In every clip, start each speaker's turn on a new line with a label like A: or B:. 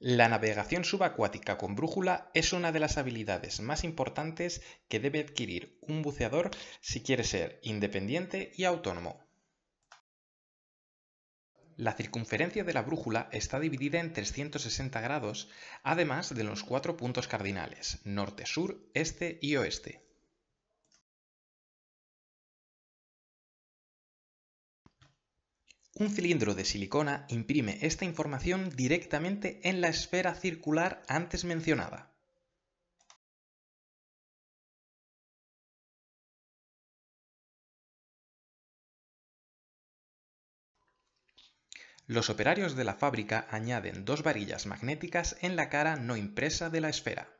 A: La navegación subacuática con brújula es una de las habilidades más importantes que debe adquirir un buceador si quiere ser independiente y autónomo. La circunferencia de la brújula está dividida en 360
B: grados, además de los cuatro puntos cardinales, norte, sur, este y oeste. Un cilindro de silicona imprime esta información directamente en
A: la
C: esfera circular antes mencionada. Los operarios de la fábrica añaden dos varillas
B: magnéticas en la cara no impresa de la esfera.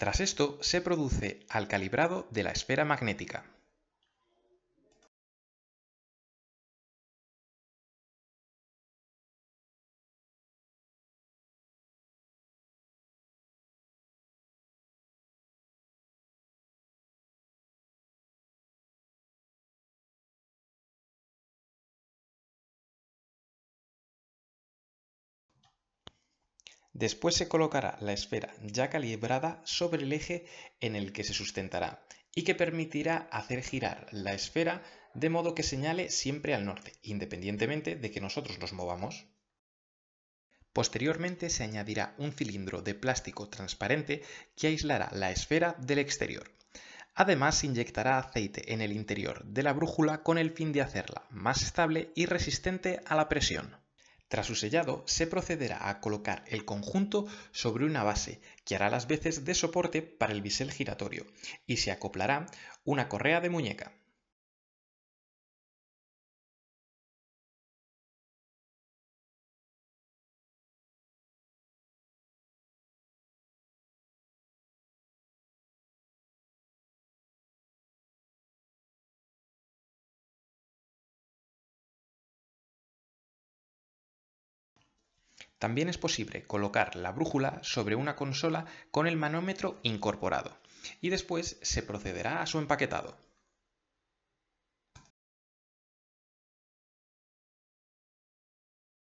B: Tras esto se produce al
C: calibrado de la esfera magnética.
B: Después se colocará la esfera ya calibrada sobre el eje en el que se sustentará
A: y que permitirá hacer girar la esfera de modo que señale siempre al norte, independientemente de que nosotros nos movamos. Posteriormente se añadirá un cilindro de plástico transparente que aislará la esfera del exterior. Además se inyectará aceite en el interior de la brújula con el fin de hacerla más estable y resistente a la presión. Tras su sellado, se procederá a colocar el conjunto sobre una base que hará las veces de soporte para el bisel giratorio y se
C: acoplará una correa de muñeca. También es posible colocar
A: la brújula sobre una consola con el manómetro incorporado y después se procederá a
C: su empaquetado.